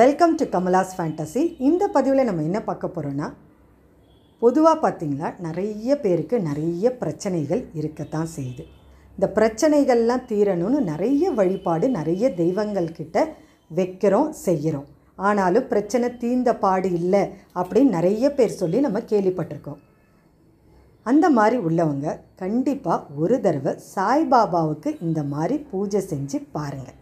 welcome to Kamala's fantasy இந்த பதிவில் நம்ம என்ன பார்க்க போகிறோன்னா பொதுவாக பார்த்திங்களா நிறைய பேருக்கு நிறைய பிரச்சனைகள் இருக்கத்தான் செய்யுது இந்த பிரச்சனைகள்லாம் தீரணும்னு நிறைய வழிபாடு நிறைய தெய்வங்கள்கிட்ட வைக்கிறோம் செய்கிறோம் ஆனாலும் பிரச்சனை தீர்ந்த பாடு இல்லை அப்படின்னு நிறைய பேர் சொல்லி நம்ம கேள்விப்பட்டிருக்கோம் அந்த மாதிரி உள்ளவங்க கண்டிப்பாக ஒரு தடவை சாய்பாபாவுக்கு இந்த மாதிரி பூஜை செஞ்சு பாருங்கள்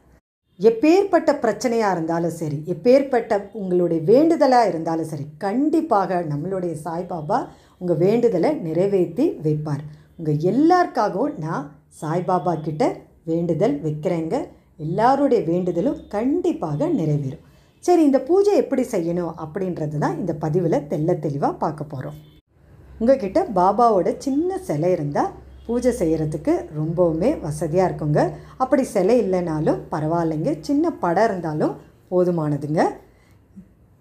எப்பேற்பட்ட பிரச்சனையாக இருந்தாலும் சரி எப்பேற்பட்ட உங்களுடைய வேண்டுதலாக இருந்தாலும் சரி கண்டிப்பாக நம்மளுடைய சாய்பாபா உங்கள் வேண்டுதலை நிறைவேற்றி வைப்பார் உங்கள் எல்லாருக்காகவும் நான் சாய்பாபா கிட்ட வேண்டுதல் வைக்கிறேங்க எல்லாருடைய வேண்டுதலும் கண்டிப்பாக நிறைவேறும் சரி இந்த பூஜை எப்படி செய்யணும் அப்படின்றது தான் இந்த பதிவில் தெல்ல தெளிவாக பார்க்க போகிறோம் உங்ககிட்ட பாபாவோட சின்ன சிலை இருந்தால் பூஜை செய்கிறதுக்கு ரொம்பவுமே வசதியாக இருக்குங்க அப்படி சிலை இல்லைனாலும் பரவாயில்லைங்க சின்ன படம் இருந்தாலும் போதுமானதுங்க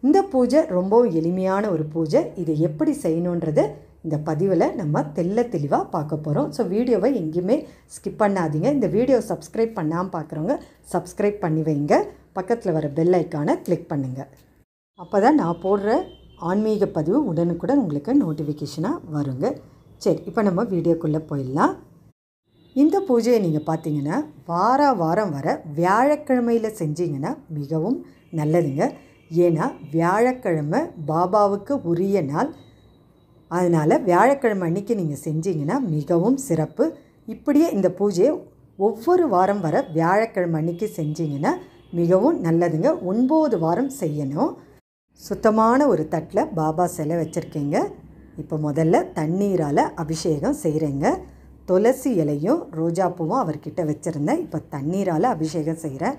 இந்த பூஜை ரொம்பவும் எளிமையான ஒரு பூஜை இதை எப்படி செய்யணுன்றது இந்த பதிவில் நம்ம தெல்ல தெளிவாக பார்க்க போகிறோம் ஸோ வீடியோவை எங்கேயுமே ஸ்கிப் பண்ணாதீங்க இந்த வீடியோ சப்ஸ்கிரைப் பண்ணாமல் பார்க்குறவங்க சப்ஸ்கிரைப் பண்ணி வைங்க பக்கத்தில் வர பெல் ஐக்கானை கிளிக் பண்ணுங்கள் அப்போ தான் நான் போடுற ஆன்மீக பதிவு உடனுக்குடன் உங்களுக்கு நோட்டிஃபிகேஷனாக வருங்க சரி இப்போ நம்ம வீடியோக்குள்ளே போயிடலாம் இந்த பூஜையை நீங்கள் பார்த்தீங்கன்னா வார வாரம் வர வியாழக்கிழமையில் செஞ்சீங்கன்னா மிகவும் நல்லதுங்க ஏன்னா வியாழக்கிழமை பாபாவுக்கு உரிய நாள் அதனால் வியாழக்கிழமை அன்றைக்கி நீங்கள் செஞ்சீங்கன்னா மிகவும் சிறப்பு இப்படியே இந்த பூஜையை ஒவ்வொரு வாரம் வர வியாழக்கிழமை அன்றைக்கி செஞ்சீங்கன்னா மிகவும் நல்லதுங்க ஒன்பது வாரம் செய்யணும் சுத்தமான ஒரு தட்டில் பாபா சிலை வச்சுருக்கீங்க இப்போ முதல்ல தண்ணீரால் அபிஷேகம் செய்கிறேங்க துளசி இலையும் ரோஜாப்பூவும் அவர்கிட்ட வச்சுருந்தேன் இப்போ தண்ணீரால் அபிஷேகம் செய்கிறேன்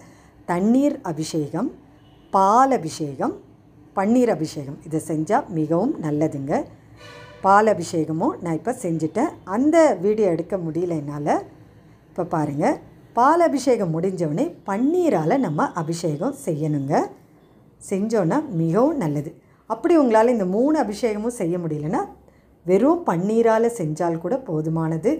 தண்ணீர் அபிஷேகம் பால் அபிஷேகம் பன்னீர் அபிஷேகம் இதை செஞ்சால் மிகவும் நல்லதுங்க பால் அபிஷேகமும் நான் இப்போ செஞ்சுட்டேன் அந்த வீடியோ எடுக்க முடியல என்னால் இப்போ பாருங்கள் பால் அபிஷேகம் முடிஞ்சவுடனே பன்னீரால் நம்ம அபிஷேகம் செய்யணுங்க செஞ்சோன்னா மிகவும் நல்லது அப்படி உங்களால் இந்த மூணு அபிஷேகமும் செய்ய முடியலன்னா வெறும் பன்னீரால் செஞ்சால் கூட போதுமானது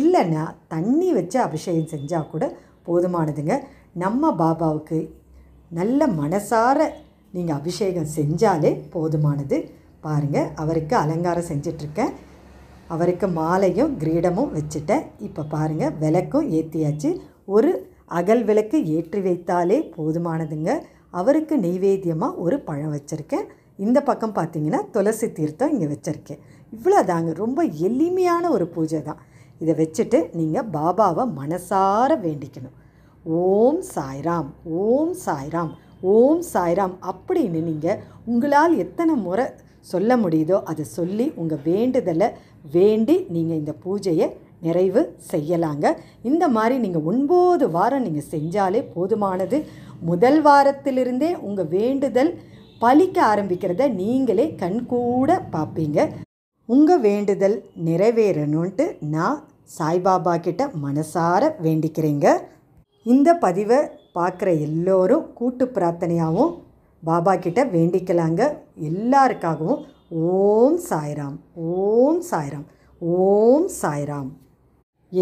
இல்லைன்னா தண்ணி வச்சு அபிஷேகம் செஞ்சால் கூட போதுமானதுங்க நம்ம பாபாவுக்கு நல்ல மனசார நீங்கள் அபிஷேகம் செஞ்சாலே போதுமானது பாருங்கள் அவருக்கு அலங்காரம் செஞ்சிட்ருக்கேன் அவருக்கு மாலையும் கிரீடமும் வச்சுட்டேன் இப்போ பாருங்கள் விளக்கும் ஏற்றியாச்சு ஒரு அகல் விளக்கு ஏற்றி வைத்தாலே போதுமானதுங்க அவருக்கு நெய்வேத்தியமாக ஒரு பழம் வச்சுருக்கேன் இந்த பக்கம் பார்த்திங்கன்னா துளசி தீர்த்தம் இங்கே வச்சுருக்கேன் இவ்வளோ தாங்க ரொம்ப எளிமையான ஒரு பூஜை தான் இதை வச்சுட்டு நீங்கள் பாபாவை மனசார வேண்டிக்கணும் ஓம் சாய்ராம் ஓம் சாய்ராம் ஓம் சாய்ராம் அப்படின்னு நீங்கள் உங்களால் எத்தனை முறை சொல்ல முடியுதோ அதை சொல்லி உங்கள் வேண்டுதலை வேண்டி நீங்கள் இந்த பூஜையை நிறைவு செய்யலாங்க இந்த மாதிரி நீங்கள் ஒன்பது வாரம் நீங்கள் செஞ்சாலே போதுமானது முதல் வாரத்திலிருந்தே உங்கள் வேண்டுதல் பழிக்க ஆரம்பிக்கிறத நீங்களே கண்கூட பார்ப்பீங்க உங்கள் வேண்டுதல் நிறைவேறணும்ன்ட்டு நான் சாய்பாபா கிட்ட மனசார வேண்டிக்கிறேங்க இந்த பதிவை பார்க்குற எல்லோரும் கூட்டு பிரார்த்தனையாகவும் பாபா கிட்ட வேண்டிக்கலாங்க எல்லாருக்காகவும் ஓம் சாய்ராம் ஓம் சாய்ராம் ஓம் சாய்ராம்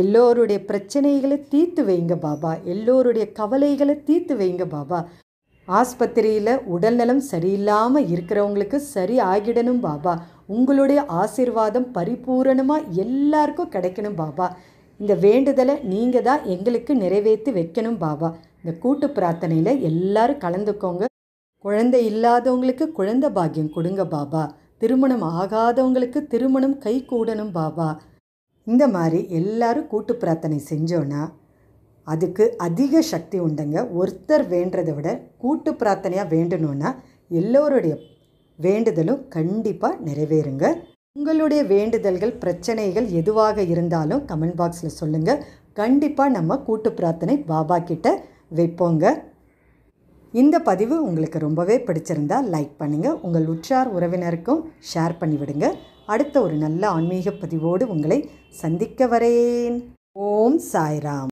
எல்லோருடைய பிரச்சனைகளை தீர்த்து வைங்க பாபா எல்லோருடைய கவலைகளை தீர்த்து வைங்க பாபா ஆஸ்பத்திரியில் உடல்நலம் சரியில்லாமல் இருக்கிறவங்களுக்கு சரி ஆகிடணும் பாபா உங்களுடைய ஆசிர்வாதம் பரிபூரணமாக எல்லாருக்கும் கிடைக்கணும் பாபா இந்த வேண்டுதலை நீங்கள் தான் எங்களுக்கு நிறைவேற்றி வைக்கணும் பாபா இந்த கூட்டு பிரார்த்தனையில் எல்லாரும் கலந்துக்கோங்க குழந்தை இல்லாதவங்களுக்கு குழந்தை பாக்கியம் கொடுங்க பாபா திருமணம் ஆகாதவங்களுக்கு திருமணம் கை கூடணும் பாபா இந்த மாதிரி எல்லாரும் கூட்டு பிரார்த்தனை செஞ்சோன்னா அதுக்கு அதிக சக்தி உண்டுங்க ஒருத்தர் வேண்டுறதை விட கூட்டு பிரார்த்தனையாக வேண்டணும்னா எல்லோருடைய வேண்டுதலும் கண்டிப்பாக நிறைவேறுங்க உங்களுடைய வேண்டுதல்கள் பிரச்சனைகள் எதுவாக இருந்தாலும் கமெண்ட் பாக்ஸில் சொல்லுங்கள் கண்டிப்பாக நம்ம கூட்டு பிரார்த்தனை பாபா கிட்ட வைப்போங்க இந்த பதிவு உங்களுக்கு ரொம்பவே பிடிச்சிருந்தால் லைக் பண்ணுங்கள் உங்கள் உற்றார் உறவினருக்கும் ஷேர் பண்ணிவிடுங்க அடுத்த ஒரு நல்ல ஆன்மீக பதிவோடு உங்களை சந்திக்க வரேன் ஓம் சாய்ராம்